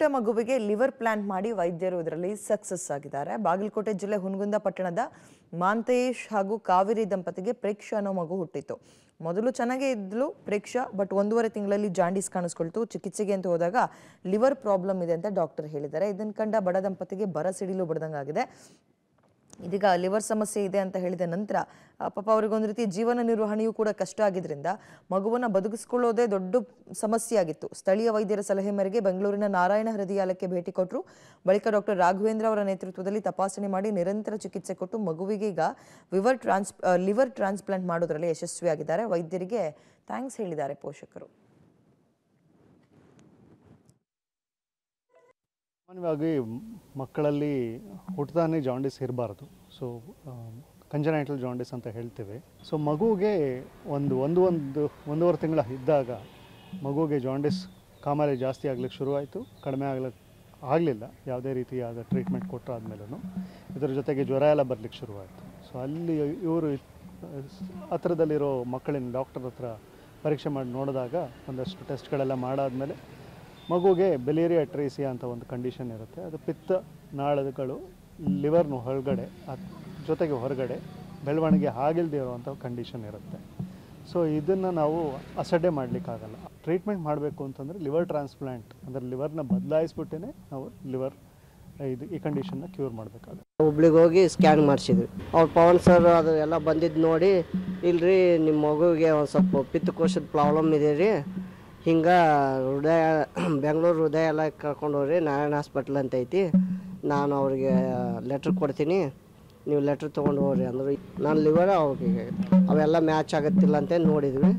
ಪುಟ್ಟ ಮಗುವಿಗೆ liver plant ಮಾಡಿ ವೈದ್ಯರು ಇದರಲ್ಲಿ ಸಕ್ಸಸ್ ಆಗಿದ್ದಾರೆ ಬಾಗಲಕೋಟೆ ಜಿಲ್ಲೆ ಹುನಗುಂದ ಪಟ್ಟಣದ ಮಾಂತೇಶ್ ಹಾಗೂ ಕಾವೇರಿ ದಂಪತಿಗೆ ಪ್ರೇಕ್ಷ ಅನ್ನೋ ಮಗು ಹುಟ್ಟಿತ್ತು ಮೊದಲು ಚೆನ್ನಾಗೇ ಇದ್ಲು ಪ್ರೇಕ್ಷ ಬಟ್ ಒಂದೂವರೆ ತಿಂಗಳಲ್ಲಿ ಜಾಂಡೀಸ್ ಕಾಣಿಸ್ಕೊಳ್ತು ಚಿಕಿತ್ಸೆಗೆ ಅಂತ ಹೋದಾಗ ಲಿವರ್ ಪ್ರಾಬ್ಲಮ್ ಇದೆ ಅಂತ ಡಾಕ್ಟರ್ ಹೇಳಿದ್ದಾರೆ ಇದನ್ನು ಕಂಡ ಬಡ ದಂಪತಿಗೆ ಬರ ಸಿಡಿಲು ಬಡದಂಗಾಗಿದೆ ಇದೀಗ ಲಿವರ್ ಸಮಸ್ಯೆ ಇದೆ ಅಂತ ಹೇಳಿದ ನಂತರ ಪಾಪ ಅವ್ರಿಗೊಂದು ರೀತಿ ಜೀವನ ನಿರ್ವಹಣೆಯೂ ಕೂಡ ಕಷ್ಟ ಆಗಿದ್ದರಿಂದ ಮಗುವನ್ನು ಬದುಕಿಸ್ಕೊಳ್ಳೋದೇ ದೊಡ್ಡ ಸಮಸ್ಯೆ ಆಗಿತ್ತು ಸ್ಥಳೀಯ ವೈದ್ಯರ ಸಲಹೆ ಮೇರೆಗೆ ಬೆಂಗಳೂರಿನ ನಾರಾಯಣ ಹೃದಯಾಲಯಕ್ಕೆ ಭೇಟಿ ಕೊಟ್ಟರು ಬಳಿಕ ಡಾಕ್ಟರ್ ರಾಘವೇಂದ್ರ ಅವರ ನೇತೃತ್ವದಲ್ಲಿ ತಪಾಸಣೆ ಮಾಡಿ ನಿರಂತರ ಚಿಕಿತ್ಸೆ ಕೊಟ್ಟು ಮಗುವಿಗೆ ಈಗ ವಿವರ್ ಟ್ರಾನ್ಸ್ ಲಿವರ್ ಟ್ರಾನ್ಸ್ಪ್ಲಾಂಟ್ ಮಾಡೋದರಲ್ಲಿ ಯಶಸ್ವಿಯಾಗಿದ್ದಾರೆ ವೈದ್ಯರಿಗೆ ಥ್ಯಾಂಕ್ಸ್ ಹೇಳಿದ್ದಾರೆ ಪೋಷಕರು ಸಾಮಾನ್ಯವಾಗಿ ಮಕ್ಕಳಲ್ಲಿ ಹುಟ್ಟದಾನೆ ಜಾಂಡಿಸ್ ಇರಬಾರ್ದು ಸೊ ಕಂಜನೈಟಲ್ ಜಾಂಡಿಸ್ ಅಂತ ಹೇಳ್ತೇವೆ ಸೊ ಮಗುಗೆ ಒಂದು ಒಂದು ಒಂದು ಒಂದೂವರೆ ತಿಂಗಳ ಇದ್ದಾಗ ಮಗುಗೆ ಜಾಂಡಿಸ್ ಕಾಮಾಲೆ ಜಾಸ್ತಿ ಆಗ್ಲಿಕ್ಕೆ ಶುರುವಾಯಿತು ಕಡಿಮೆ ಆಗ್ಲಿಕ್ಕೆ ಆಗಲಿಲ್ಲ ಯಾವುದೇ ರೀತಿಯಾದ ಟ್ರೀಟ್ಮೆಂಟ್ ಆದಮೇಲೂ ಇದರ ಜೊತೆಗೆ ಜ್ವರ ಎಲ್ಲ ಬರಲಿಕ್ಕೆ ಶುರುವಾಯಿತು ಸೊ ಅಲ್ಲಿ ಇವರು ಹತ್ರದಲ್ಲಿರೋ ಮಕ್ಕಳಿನ ಡಾಕ್ಟರ್ ಹತ್ರ ಪರೀಕ್ಷೆ ಮಾಡಿ ನೋಡಿದಾಗ ಒಂದಷ್ಟು ಟೆಸ್ಟ್ಗಳೆಲ್ಲ ಮಾಡಾದಮೇಲೆ ಮಗುಗೆ ಬೆಲೇರಿಯಾ ಟ್ರೇಸಿಯಾ ಅಂತ ಒಂದು ಕಂಡೀಷನ್ ಇರುತ್ತೆ ಅದು ಪಿತ್ತ ನಾಳಗಳು ಲಿವರ್ನು ಹೊರಗಡೆ ಜೊತೆಗೆ ಹೊರಗಡೆ ಬೆಳವಣಿಗೆ ಆಗಿಲ್ಲದೆ ಇರುವಂಥ ಕಂಡೀಷನ್ ಇರುತ್ತೆ ಸೊ ಇದನ್ನು ನಾವು ಅಸಡ್ಡೆ ಮಾಡಲಿಕ್ಕಾಗಲ್ಲ ಟ್ರೀಟ್ಮೆಂಟ್ ಮಾಡಬೇಕು ಅಂತಂದರೆ ಲಿವರ್ ಟ್ರಾನ್ಸ್ಪ್ಲಾಂಟ್ ಅಂದರೆ ಲಿವರ್ನ ಬದಲಾಯಿಸ್ಬಿಟ್ಟೇ ನಾವು ಲಿವರ್ ಇದು ಈ ಕಂಡೀಷನ್ನ ಕ್ಯೂರ್ ಮಾಡಬೇಕಾಗುತ್ತೆ ಹುಬ್ಳಿಗೆ ಹೋಗಿ ಸ್ಕ್ಯಾನ್ ಮಾಡಿಸಿದ್ವಿ ಅವ್ರು ಪವನ್ ಸರ್ ಅದು ಎಲ್ಲ ಬಂದಿದ್ದು ನೋಡಿ ಇಲ್ಲರಿ ನಿಮ್ಮ ಮಗುವಿಗೆ ಒಂದು ಸ್ವಲ್ಪ ಪಿತ್ತಕೋಶದ ಪ್ರಾಬ್ಲಮ್ ಇದೆ ರೀ ಹಿಂಗೆ ಹೃದಯ ಬೆಂಗಳೂರು ಹೃದಯ ಎಲ್ಲ ಕರ್ಕೊಂಡು ಹೋಗ್ರಿ ನಾರಾಯಣ ಹಾಸ್ಪಿಟ್ಲ್ ಅಂತ ಐತಿ ನಾನು ಅವ್ರಿಗೆ ಲೆಟ್ರ್ ಕೊಡ್ತೀನಿ ನೀವು ಲೆಟ್ರ್ ತೊಗೊಂಡು ಹೋಗ್ರಿ ಅಂದರು ನಾನು ಲಿವರ್ ಅವ್ರಿಗೆ ಅವೆಲ್ಲ ಮ್ಯಾಚ್ ಆಗುತ್ತಿಲ್ಲ ಅಂತ ನೋಡಿದ್ವಿ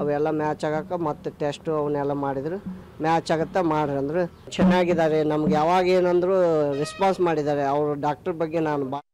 ಅವೆಲ್ಲ ಮ್ಯಾಚ್ ಆಗಕ್ಕೆ ಮತ್ತೆ ಟೆಸ್ಟು ಅವನ್ನೆಲ್ಲ ಮಾಡಿದ್ರು ಮ್ಯಾಚ್ ಆಗುತ್ತಾ ಮಾಡ್ರಿ ಅಂದರು ಚೆನ್ನಾಗಿದ್ದಾರೆ ನಮ್ಗೆ ಯಾವಾಗ ಏನಂದ್ರು ರೆಸ್ಪಾನ್ಸ್ ಮಾಡಿದ್ದಾರೆ ಅವರು ಡಾಕ್ಟ್ರ್ ಬಗ್ಗೆ ನಾನು ಬಾ